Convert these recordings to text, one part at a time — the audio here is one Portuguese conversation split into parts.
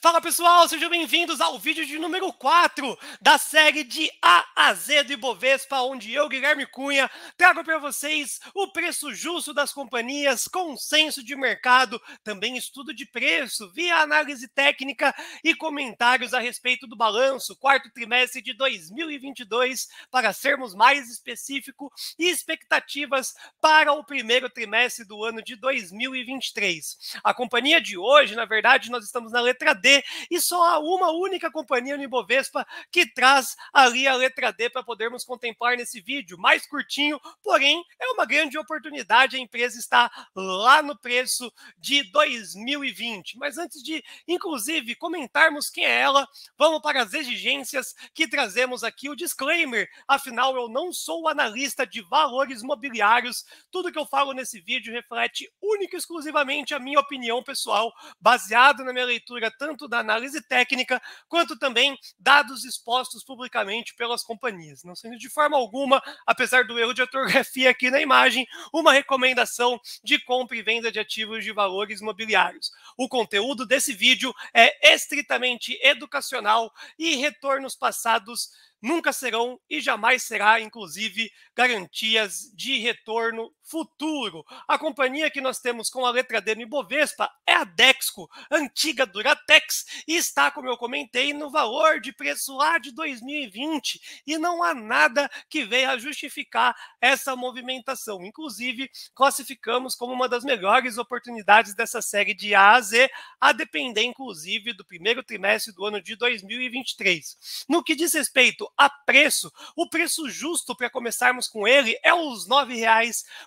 Fala pessoal, sejam bem-vindos ao vídeo de número 4 da série de A a Z do Ibovespa, onde eu, Guilherme Cunha, trago para vocês o preço justo das companhias, consenso de mercado, também estudo de preço via análise técnica e comentários a respeito do balanço quarto trimestre de 2022, para sermos mais específico, e expectativas para o primeiro trimestre do ano de 2023. A companhia de hoje, na verdade, nós estamos na letra D e só há uma única companhia no Ibovespa que traz ali a letra D para podermos contemplar nesse vídeo. Mais curtinho, porém, é uma grande oportunidade. A empresa está lá no preço de 2020. Mas antes de, inclusive, comentarmos quem é ela, vamos para as exigências que trazemos aqui. O disclaimer, afinal, eu não sou analista de valores mobiliários. Tudo que eu falo nesse vídeo reflete única e exclusivamente a minha opinião pessoal, baseado na minha leitura tanto tanto da análise técnica quanto também dados expostos publicamente pelas companhias, não sendo de forma alguma, apesar do erro de ortografia aqui na imagem, uma recomendação de compra e venda de ativos de valores imobiliários. O conteúdo desse vídeo é estritamente educacional e retornos passados nunca serão e jamais será, inclusive, garantias de retorno futuro. A companhia que nós temos com a letra D no Ibovespa é a Dexco, antiga Duratex, e está, como eu comentei, no valor de preço lá de 2020, e não há nada que venha a justificar essa movimentação. Inclusive, classificamos como uma das melhores oportunidades dessa série de A a Z, a depender, inclusive, do primeiro trimestre do ano de 2023. No que diz respeito a preço. O preço justo para começarmos com ele é os R$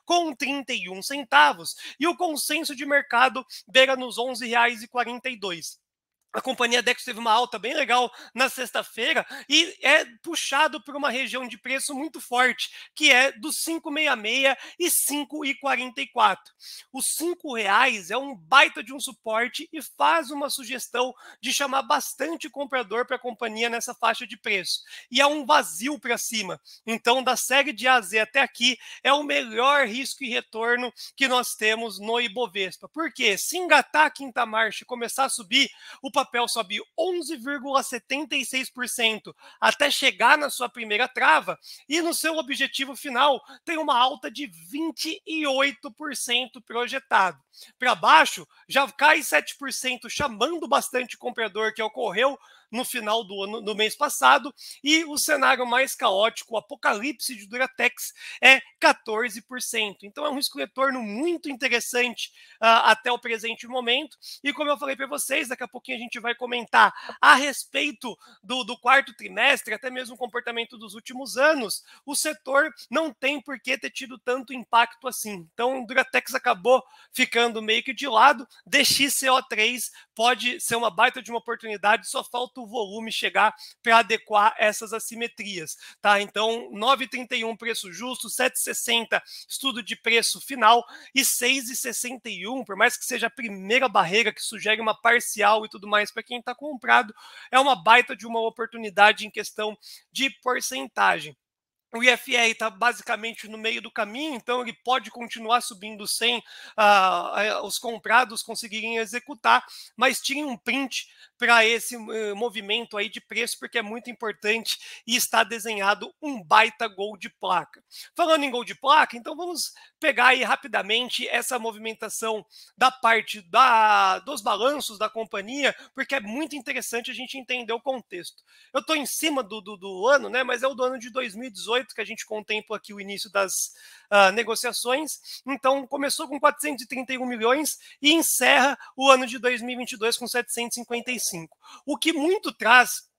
9,31 e o consenso de mercado beira nos R$ 11,42 a companhia Dex teve uma alta bem legal na sexta-feira e é puxado por uma região de preço muito forte, que é dos 5,66 e 5,44. Os R$ reais é um baita de um suporte e faz uma sugestão de chamar bastante comprador para a companhia nessa faixa de preço. E é um vazio para cima. Então, da série de AZ até aqui, é o melhor risco e retorno que nós temos no Ibovespa. Porque se engatar a quinta marcha e começar a subir, o papel sobe 11,76% até chegar na sua primeira trava e no seu objetivo final tem uma alta de 28% projetado. Para baixo, já cai 7%, chamando bastante o comprador que ocorreu no final do ano do mês passado, e o cenário mais caótico, o apocalipse de Duratex, é 14%. Então é um risco retorno muito interessante uh, até o presente momento. E como eu falei para vocês, daqui a pouquinho a gente vai comentar a respeito do, do quarto trimestre, até mesmo o comportamento dos últimos anos, o setor não tem por que ter tido tanto impacto assim. Então, o Duratex acabou ficando meio que de lado. DXCO3 pode ser uma baita de uma oportunidade, só falta o volume chegar para adequar essas assimetrias, tá? Então, 9,31 preço justo, 7,60 estudo de preço final e 6,61, por mais que seja a primeira barreira que sugere uma parcial e tudo mais para quem está comprado, é uma baita de uma oportunidade em questão de porcentagem. O IFR está basicamente no meio do caminho, então ele pode continuar subindo sem uh, os comprados conseguirem executar, mas tinha um print para esse uh, movimento aí de preço, porque é muito importante e está desenhado um baita gol de placa. Falando em gol de placa, então vamos pegar aí rapidamente essa movimentação da parte da, dos balanços da companhia, porque é muito interessante a gente entender o contexto. Eu estou em cima do, do, do, ano, né? Mas é o do ano de 2018 que a gente contempla aqui o início das uh, negociações. Então começou com 431 milhões e encerra o ano de 2022 com 755 5. O que muito traz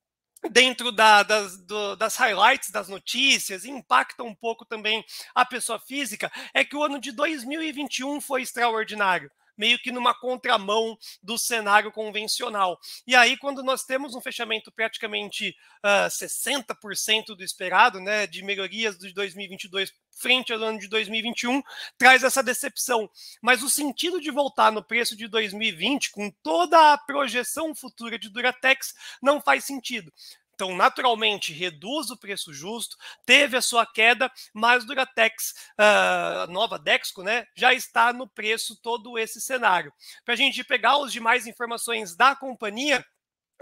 dentro da, das, do, das highlights das notícias, impacta um pouco também a pessoa física, é que o ano de 2021 foi extraordinário meio que numa contramão do cenário convencional. E aí, quando nós temos um fechamento praticamente uh, ah, 60% do esperado, né, de melhorias de 2022 frente ao ano de 2021, traz essa decepção. Mas o sentido de voltar no preço de 2020, com toda a projeção futura de Duratex, não faz sentido. Então, naturalmente, reduz o preço justo, teve a sua queda, mas Duratex, ah, a nova Dexco, né, já está no preço todo esse cenário. Para a gente pegar as demais informações da companhia,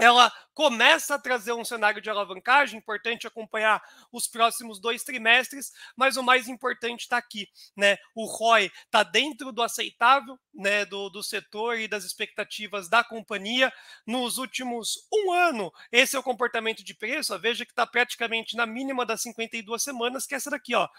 ela começa a trazer um cenário de alavancagem, importante acompanhar os próximos dois trimestres, mas o mais importante está aqui, né? O ROI está dentro do aceitável, né, do, do setor e das expectativas da companhia. Nos últimos um ano, esse é o comportamento de preço, veja que está praticamente na mínima das 52 semanas, que é essa daqui, ó, R$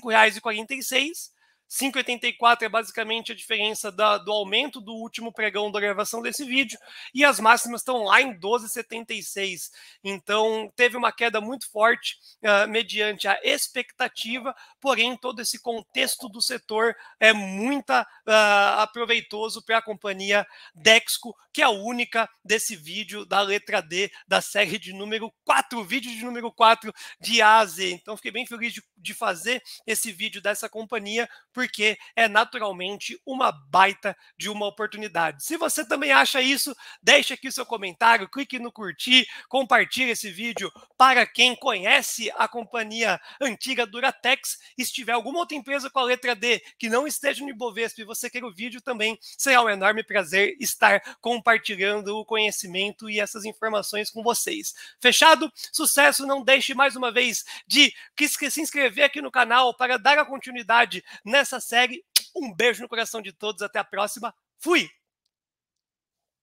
5,46, 5,84 é basicamente a diferença da, do aumento do último pregão da gravação desse vídeo, e as máximas estão lá em 12,76. Então, teve uma queda muito forte uh, mediante a expectativa, porém, todo esse contexto do setor é muito uh, aproveitoso para a companhia Dexco, que é a única desse vídeo da letra D da série de número 4, vídeo de número 4 de Z. Então, fiquei bem feliz de, de fazer esse vídeo dessa companhia porque é naturalmente uma baita de uma oportunidade. Se você também acha isso, deixe aqui seu comentário, clique no curtir, compartilhe esse vídeo para quem conhece a companhia antiga Duratex. E se tiver alguma outra empresa com a letra D que não esteja no Ibovespa e você quer o vídeo também, será um enorme prazer estar compartilhando o conhecimento e essas informações com vocês. Fechado? Sucesso! Não deixe mais uma vez de se inscrever aqui no canal para dar a continuidade nessa essa série. Um beijo no coração de todos, até a próxima. Fui!